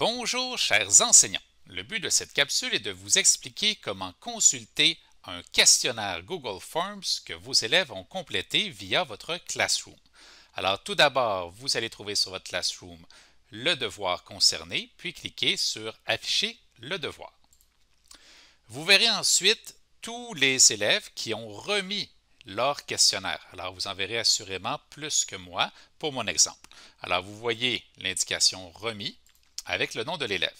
Bonjour chers enseignants. Le but de cette capsule est de vous expliquer comment consulter un questionnaire Google Forms que vos élèves ont complété via votre Classroom. Alors tout d'abord, vous allez trouver sur votre Classroom le devoir concerné, puis cliquez sur Afficher le devoir. Vous verrez ensuite tous les élèves qui ont remis leur questionnaire. Alors, vous en verrez assurément plus que moi pour mon exemple. Alors, vous voyez l'indication remis avec le nom de l'élève.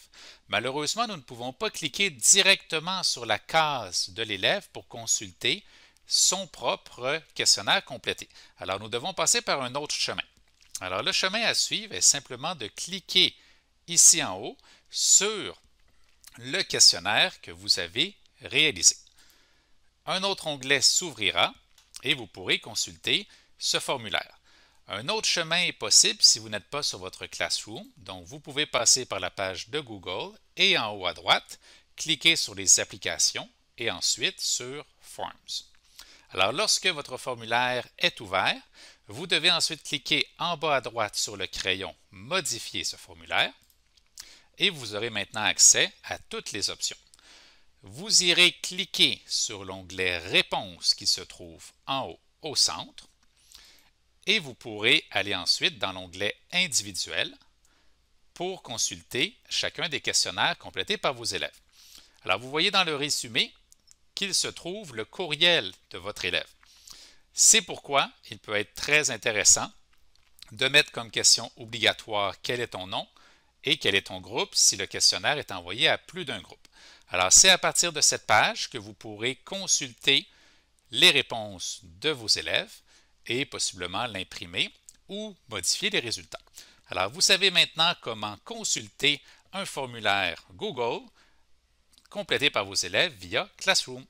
Malheureusement, nous ne pouvons pas cliquer directement sur la case de l'élève pour consulter son propre questionnaire complété. Alors, nous devons passer par un autre chemin. Alors, le chemin à suivre est simplement de cliquer ici en haut sur le questionnaire que vous avez réalisé. Un autre onglet s'ouvrira et vous pourrez consulter ce formulaire. Un autre chemin est possible si vous n'êtes pas sur votre Classroom, donc vous pouvez passer par la page de Google et en haut à droite, cliquer sur les applications et ensuite sur Forms. Alors lorsque votre formulaire est ouvert, vous devez ensuite cliquer en bas à droite sur le crayon Modifier ce formulaire et vous aurez maintenant accès à toutes les options. Vous irez cliquer sur l'onglet Réponse qui se trouve en haut au centre et vous pourrez aller ensuite dans l'onglet Individuel pour consulter chacun des questionnaires complétés par vos élèves. Alors, vous voyez dans le résumé qu'il se trouve le courriel de votre élève. C'est pourquoi il peut être très intéressant de mettre comme question obligatoire quel est ton nom et quel est ton groupe si le questionnaire est envoyé à plus d'un groupe. Alors, c'est à partir de cette page que vous pourrez consulter les réponses de vos élèves et possiblement l'imprimer ou modifier les résultats. Alors, vous savez maintenant comment consulter un formulaire Google complété par vos élèves via Classroom.